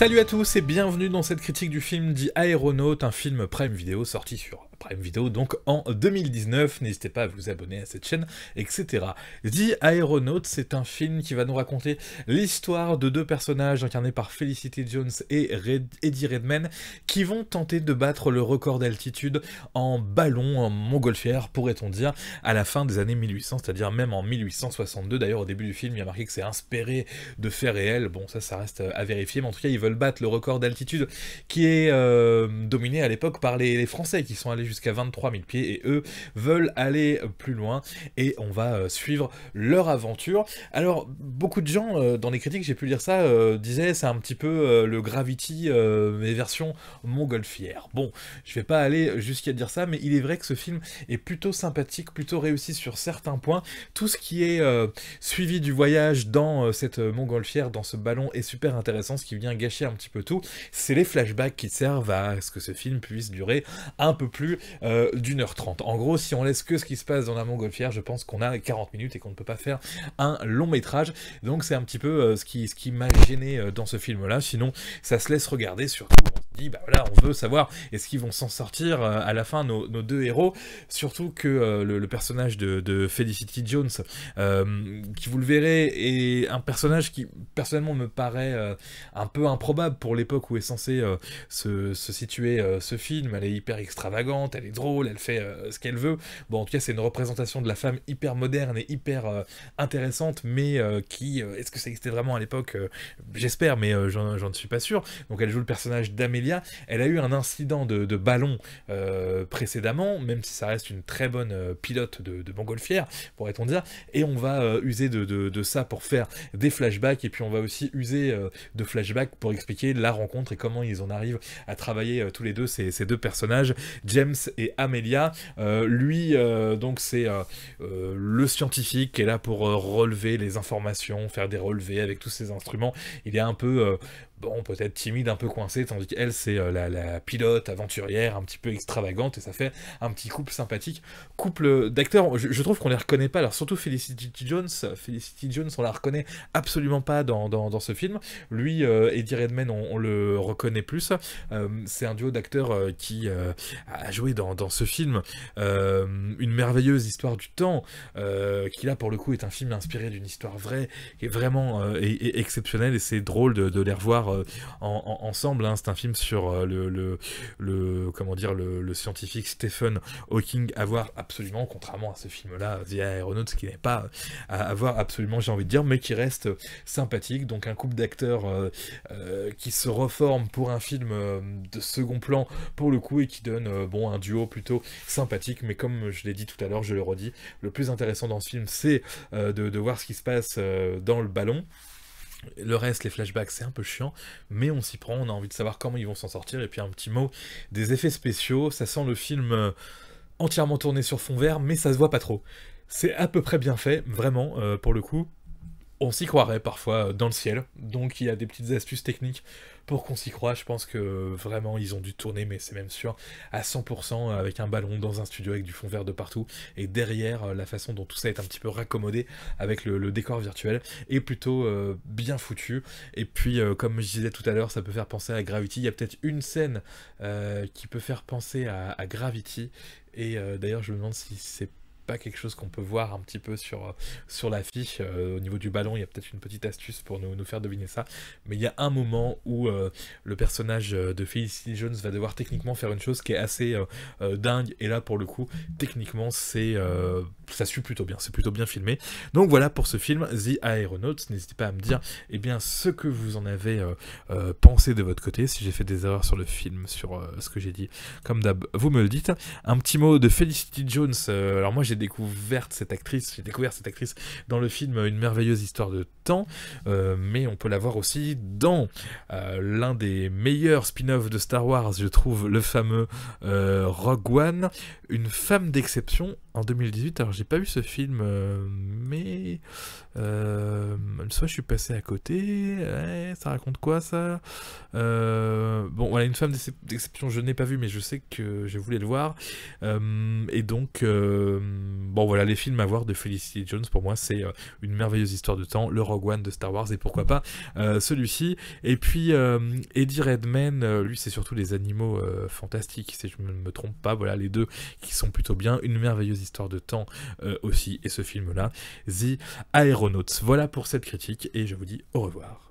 Salut à tous et bienvenue dans cette critique du film dit Aeronaut, un film Prime vidéo sorti sur Prime Video donc en 2019. N'hésitez pas à vous abonner à cette chaîne, etc. dit Aeronaut c'est un film qui va nous raconter l'histoire de deux personnages incarnés par Felicity Jones et Eddie Redman qui vont tenter de battre le record d'altitude en ballon, en montgolfière, pourrait-on dire, à la fin des années 1800, c'est-à-dire même en 1862. D'ailleurs, au début du film, il y a marqué que c'est inspiré de faits réels. Bon, ça, ça reste à vérifier, mais en tout cas, ils veulent battre le record d'altitude qui est euh, dominé à l'époque par les, Français qui sont allés jusqu'à 23 000 pieds et eux veulent aller plus loin et on va euh, suivre leur aventure. Alors beaucoup de gens euh, dans les critiques, j'ai pu lire ça, disaient c'est un petit peu le Gravity mais version montgolfière. Bon, je vais pas aller jusqu'à dire ça, mais il est vrai que ce film est plutôt sympathique, plutôt réussi sur certains points. Tout ce qui est suivi du voyage dans cette montgolfière, dans ce ballon, est super intéressant, ce qui vient gâcher un petit peu tout, c'est les flashbacks qui servent à ce que ce film puisse durer un peu plus euh, d'une heure trente. En gros, si on laisse que ce qui se passe dans la montgolfière, je pense qu'on a 40 minutes et qu'on ne peut pas faire un long métrage. Donc c'est un petit peu euh, ce qui, ce m'a gêné euh, dans ce film-là. Sinon, ça se laisse regarder surtout bah on veut savoir est-ce qu'ils vont s'en sortir euh, à la fin, nos, deux héros. Surtout que euh, le, personnage de, Felicity Jones, euh, qui vous le verrez, est un personnage qui personnellement me paraît un peu improbable pour l'époque où est censé se, se, situer ce film. Elle est hyper extravagante, elle est drôle, elle fait ce qu'elle veut. Bon, en tout cas, c'est une représentation de la femme hyper moderne et hyper intéressante, mais qui, est-ce que ça existait vraiment à l'époque J'espère, mais j'en suis pas sûr. Donc elle joue le personnage d'Amélie elle a eu un incident de, ballon euh, précédemment, même si ça reste une très bonne euh, pilote de, de pourrait-on dire, et on va euh, user de, ça pour faire des flashbacks, et puis on va aussi user de flashbacks pour expliquer la rencontre et comment ils en arrivent à travailler tous les deux ces, ces, deux personnages, James et Amelia. lui, donc, c'est le scientifique qui est là pour relever les informations, faire des relevés avec tous ses instruments. Il est un peu bon, peut-être timide, un peu coincée, tandis qu'elle, c'est euh, la, pilote aventurière, un petit peu extravagante, et ça fait un petit couple sympathique. Couple d'acteurs, je, trouve qu'on les reconnaît pas, alors surtout Felicity Jones, Felicity Jones, on la reconnaît absolument pas dans, ce film. Lui, Eddie euh, Redmayne, on, le reconnaît plus. Euh, c'est un duo d'acteurs qui a joué dans, ce film une merveilleuse histoire du temps, qui là, pour le coup, est un film inspiré d'une histoire vraie, qui est vraiment exceptionnelle, et c'est drôle de, de les revoir euh, ensemble. Hein. C'est un film sur euh, le, comment dire le, scientifique Stephen Hawking à voir absolument, contrairement à ce film-là, The Aeronauts, qui n'est pas euh, à, voir absolument, j'ai envie de dire, mais qui reste sympathique. Donc un couple d'acteurs qui se reforment pour un film de second plan pour le coup et qui donne bon un duo plutôt sympathique. Mais comme je l'ai dit tout à l'heure, je le redis, le plus intéressant dans ce film, c'est de voir ce qui se passe dans le ballon. Le reste, les flashbacks, c'est un peu chiant, mais on s'y prend, on a envie de savoir comment ils vont s'en sortir. Et puis un petit mot des effets spéciaux, ça sent le film euh, entièrement tourné sur fond vert, mais ça se voit pas trop. C'est à peu près bien fait, vraiment, euh, pour le coup on s'y croirait parfois euh, dans le ciel. Donc il y a des petites astuces techniques pour qu'on s'y croit. Je pense que euh, vraiment ils ont dû tourner, mais c'est même sûr, à 100% avec un ballon dans un studio avec du fond vert de partout. Et derrière, euh, la façon dont tout ça est un petit peu raccommodé avec le, décor virtuel est plutôt bien foutu. Et puis, comme je disais tout à l'heure, ça peut faire penser à Gravity. Il y a peut-être une scène qui peut faire penser à, à Gravity. Et d'ailleurs, je me demande si c'est pas quelque chose qu'on peut voir un petit peu sur, euh, sur l'affiche. Euh, au niveau du ballon, il y a peut-être une petite astuce pour nous, faire deviner ça. Mais il y a un moment où euh, le personnage de Felicity Jones va devoir techniquement faire une chose qui est assez dingue. Et là, pour le coup, techniquement, c'est ça suit plutôt bien, c'est plutôt bien filmé. Donc voilà pour ce film, The Aeronauts. N'hésitez pas à me dire eh bien, ce que vous en avez euh, euh, pensé de votre côté, si j'ai fait des erreurs sur le film, sur euh, ce que j'ai dit. Comme d'hab, vous me le dites. Un petit mot de Felicity Jones. alors moi j'ai découvert cette actrice, j'ai découvert cette actrice dans le film Une merveilleuse histoire de temps, mais on peut la voir aussi dans l'un des meilleurs spin-offs de Star Wars, je trouve le fameux Rogue One, une femme d'exception en 2018, alors j'ai pas vu ce film, euh, mais euh, soit je suis passé à côté, ça raconte quoi ça euh, Bon, voilà, une femme d'exception, je n'ai pas vu, mais je sais que je voulais le voir. Euh, et donc, bon voilà, les films à voir de Felicity Jones, pour moi, c'est une merveilleuse histoire de temps, le Rogue One de Star Wars, et pourquoi pas celui-ci. Et puis, Eddie Redman, lui, c'est surtout les animaux fantastiques, si je ne me trompe pas, voilà, les deux qui sont plutôt bien, une merveilleuse Histoire de temps euh, aussi, et ce film-là, The Aeronauts. Voilà pour cette critique, et je vous dis au revoir.